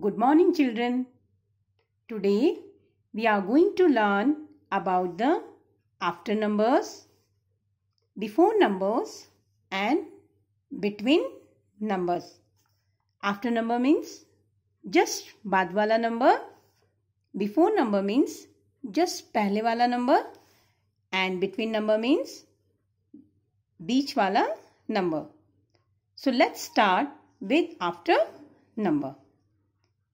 Good morning children. Today we are going to learn about the after numbers, before numbers and between numbers. After number means just बाद number. Before number means just pehle wala number. And between number means बीच wala number. So let's start with after number.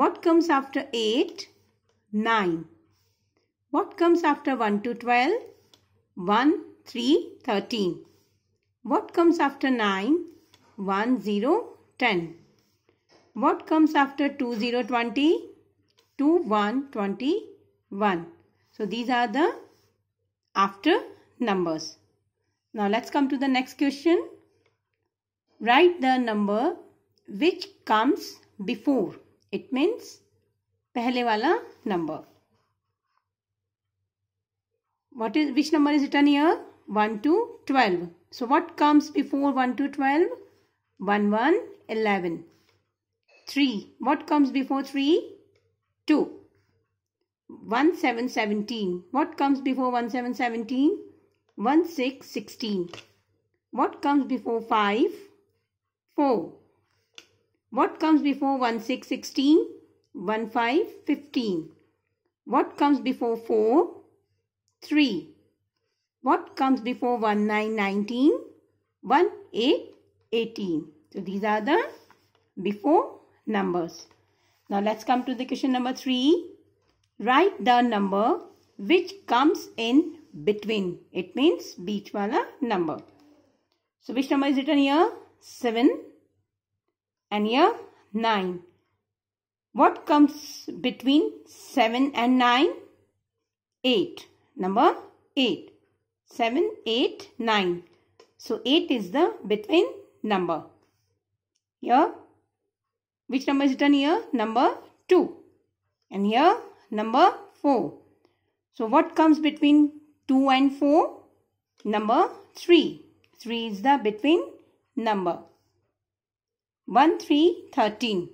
What comes after 8? 9. What comes after 1 to 12? 1, 3, 13. What comes after 9? 1, 0, 10. What comes after 2, 0, 20? 2, 1, 21. So these are the after numbers. Now let's come to the next question. Write the number which comes before it means पहले वाला number what is which number is return year one two twelve so what comes before one two twelve one one eleven three what comes before three two one seven seventeen what comes before one seven seventeen one six sixteen what comes before five four What comes before 1, 6, 16? 1, 5, 15. What comes before 4? 3. What comes before 1, 9, 19? 1, 8, 18. So these are the before numbers. Now let's come to the question number 3. Write the number which comes in between. It means beach wala number. So which number is written here? 7 and here 9. What comes between 7 and 9? 8. Number 8. 7, 8, 9. So 8 is the between number. Here, which number is written here? Number 2. And here, number 4. So what comes between 2 and 4? Number 3. 3 is the between number. 1, 3, 13.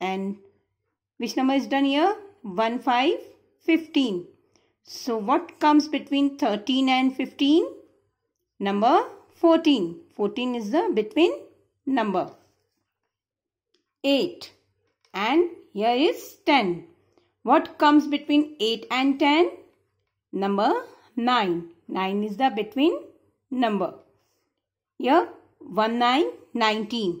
And which number is done here? 1, 5, 15. So what comes between 13 and 15? Number 14. 14 is the between number. 8. And here is 10. What comes between 8 and 10? Number 9. 9 is the between number. Here 1, 9, 19.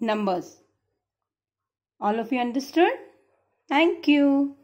numbers. All of you understood? Thank you.